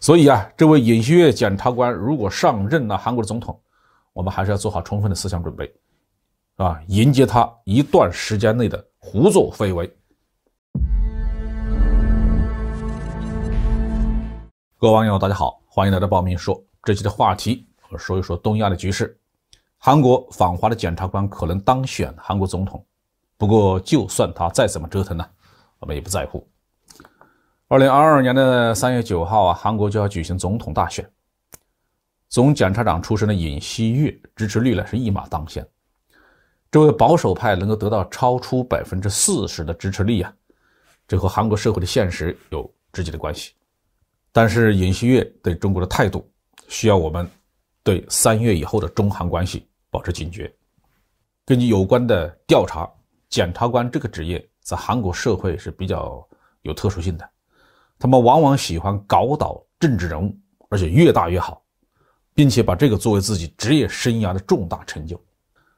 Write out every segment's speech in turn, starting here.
所以啊，这位尹锡悦检察官如果上任了韩国的总统，我们还是要做好充分的思想准备，啊，迎接他一段时间内的胡作非为。各位网友，大家好，欢迎来到《报名说》这期的话题，说一说东亚的局势。韩国访华的检察官可能当选韩国总统，不过就算他再怎么折腾呢，我们也不在乎。二零二二年的三月九号啊，韩国就要举行总统大选。总检察长出身的尹锡悦支持率呢是一马当先，这位保守派能够得到超出百分之四十的支持率啊，这和韩国社会的现实有直接的关系。但是尹锡悦对中国的态度，需要我们对三月以后的中韩关系保持警觉。根据有关的调查，检察官这个职业在韩国社会是比较有特殊性的。他们往往喜欢搞倒政治人物，而且越大越好，并且把这个作为自己职业生涯的重大成就。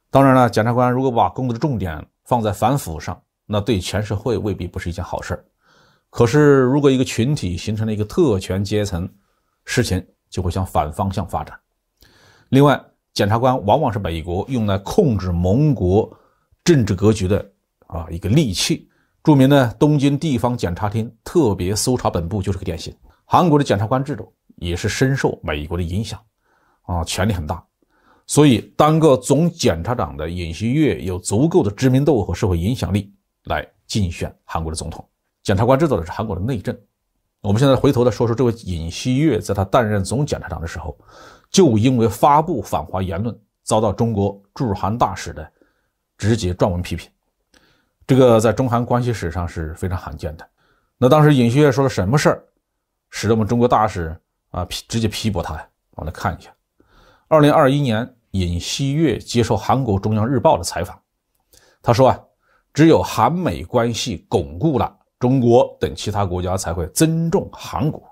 当然了，检察官如果把工作的重点放在反腐上，那对全社会未必不是一件好事儿。可是，如果一个群体形成了一个特权阶层，事情就会向反方向发展。另外，检察官往往是美国用来控制盟国政治格局的啊一个利器。著名的东京地方检察厅特别搜查本部就是个典型。韩国的检察官制度也是深受美国的影响，啊，权力很大，所以当个总检察长的尹锡悦有足够的知名度和社会影响力来竞选韩国的总统。检察官制度是韩国的内政。我们现在回头来说说这位尹锡悦，在他担任总检察长的时候，就因为发布反华言论，遭到中国驻韩大使的直接撰文批评。这个在中韩关系史上是非常罕见的。那当时尹锡悦说了什么事儿，使得我们中国大使啊批直接批驳他呀？我们来看一下。二零二一年，尹锡悦接受韩国中央日报的采访，他说啊，只有韩美关系巩固了，中国等其他国家才会尊重韩国。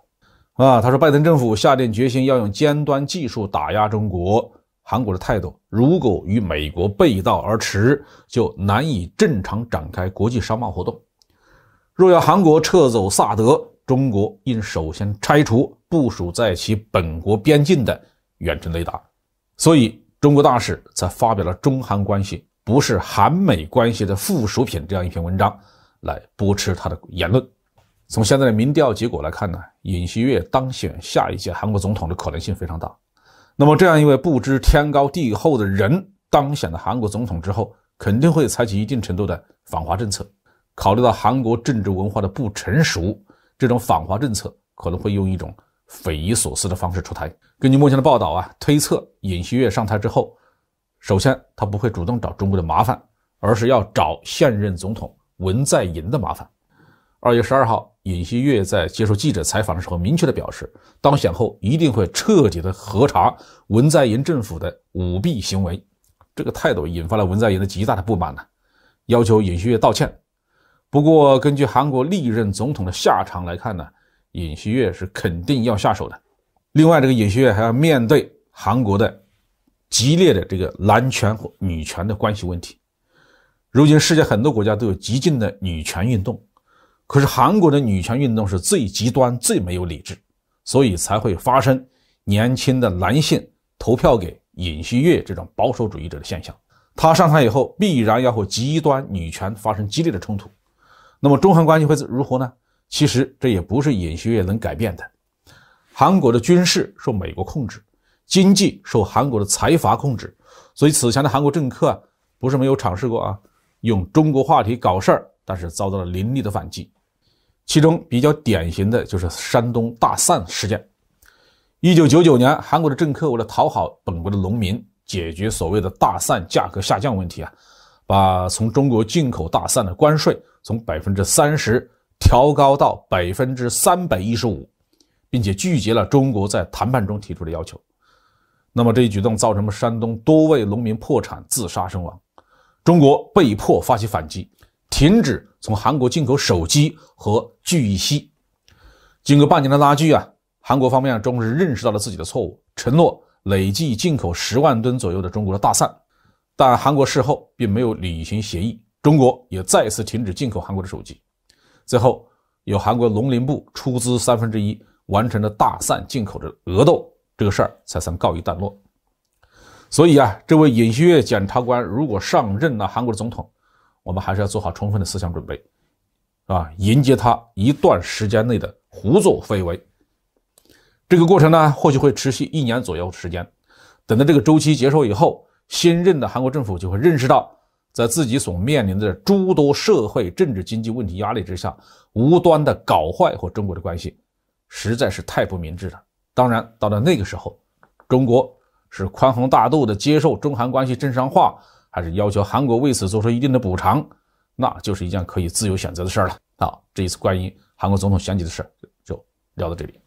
啊，他说拜登政府下定决心要用尖端技术打压中国。韩国的态度如果与美国背道而驰，就难以正常展开国际商贸活动。若要韩国撤走萨德，中国应首先拆除部署在其本国边境的远程雷达。所以，中国大使才发表了“中韩关系不是韩美关系的附属品”这样一篇文章来驳斥他的言论。从现在的民调结果来看呢，尹锡悦当选下一届韩国总统的可能性非常大。那么，这样一位不知天高地厚的人当选了韩国总统之后，肯定会采取一定程度的反华政策。考虑到韩国政治文化的不成熟，这种反华政策可能会用一种匪夷所思的方式出台。根据目前的报道啊，推测尹锡悦上台之后，首先他不会主动找中国的麻烦，而是要找现任总统文在寅的麻烦。二月十二号。尹锡悦在接受记者采访的时候，明确的表示，当选后一定会彻底的核查文在寅政府的舞弊行为。这个态度引发了文在寅的极大的不满呢，要求尹锡悦道歉。不过，根据韩国历任总统的下场来看呢，尹锡悦是肯定要下手的。另外，这个尹锡悦还要面对韩国的激烈的这个男权和女权的关系问题。如今，世界很多国家都有激进的女权运动。可是韩国的女权运动是最极端、最没有理智，所以才会发生年轻的男性投票给尹锡悦这种保守主义者的现象。他上台以后，必然要和极端女权发生激烈的冲突。那么中韩关系会如何呢？其实这也不是尹锡悦能改变的。韩国的军事受美国控制，经济受韩国的财阀控制，所以此前的韩国政客不是没有尝试过啊，用中国话题搞事儿，但是遭到了凌厉的反击。其中比较典型的就是山东大蒜事件。一九九九年，韩国的政客为了讨好本国的农民，解决所谓的大蒜价格下降问题啊，把从中国进口大蒜的关税从百分之三十调高到百分之三百一十五，并且拒绝了中国在谈判中提出的要求。那么这一举动造成了山东多位农民破产自杀身亡，中国被迫发起反击。停止从韩国进口手机和聚乙烯。经过半年的拉锯啊，韩国方面终是认识到了自己的错误，承诺累计进口十万吨左右的中国的大蒜，但韩国事后并没有履行协议。中国也再次停止进口韩国的手机。最后，由韩国农林部出资三分之一，完成了大蒜进口的额度，这个事儿才算告一段落。所以啊，这位尹锡悦检察官如果上任了韩国的总统。我们还是要做好充分的思想准备，啊，迎接他一段时间内的胡作非为。这个过程呢，或许会持续一年左右时间。等到这个周期结束以后，新任的韩国政府就会认识到，在自己所面临的诸多社会、政治、经济问题压力之下，无端的搞坏和中国的关系，实在是太不明智了。当然，到了那个时候，中国是宽宏大度的接受中韩关系正常化。还是要求韩国为此做出一定的补偿，那就是一件可以自由选择的事儿了啊！这一次关于韩国总统选举的事，就聊到这里。